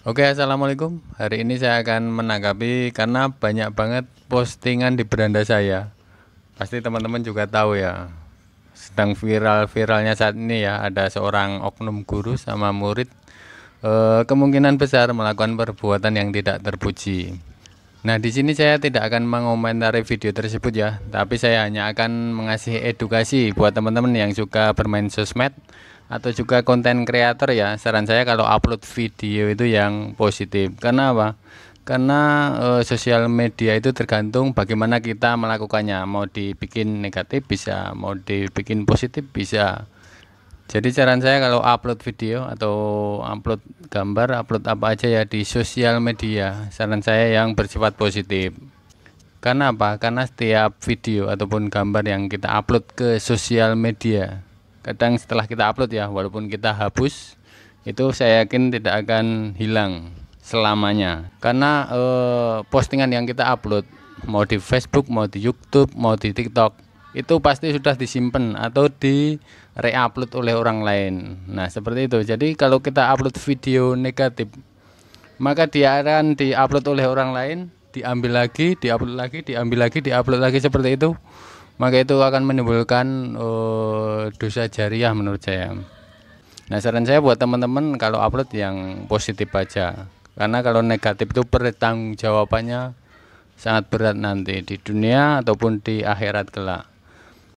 Oke, assalamualaikum. Hari ini saya akan menanggapi karena banyak banget postingan di beranda saya. Pasti teman-teman juga tahu ya, sedang viral-viralnya saat ini ya. Ada seorang oknum guru sama murid e, kemungkinan besar melakukan perbuatan yang tidak terpuji. Nah, di sini saya tidak akan mengomentari video tersebut ya, tapi saya hanya akan mengasih edukasi buat teman-teman yang suka bermain sosmed atau juga konten kreator ya. Saran saya kalau upload video itu yang positif. Karena apa? Karena e, sosial media itu tergantung bagaimana kita melakukannya. Mau dibikin negatif bisa, mau dibikin positif bisa. Jadi saran saya kalau upload video atau upload gambar, upload apa aja ya di sosial media. Saran saya yang bersifat positif. Karena apa? Karena setiap video ataupun gambar yang kita upload ke sosial media, kadang setelah kita upload ya, walaupun kita hapus, itu saya yakin tidak akan hilang selamanya. Karena eh, postingan yang kita upload mau di Facebook, mau di YouTube, mau di TikTok itu pasti sudah disimpan atau di reupload oleh orang lain. Nah, seperti itu. Jadi kalau kita upload video negatif, maka dia akan diupload oleh orang lain, diambil lagi, diupload lagi, diambil lagi, diupload lagi seperti itu. Maka itu akan menimbulkan uh, dosa jariah menurut saya. Nah, saran saya buat teman-teman kalau upload yang positif aja. Karena kalau negatif itu pertanggung jawabannya sangat berat nanti di dunia ataupun di akhirat kelak.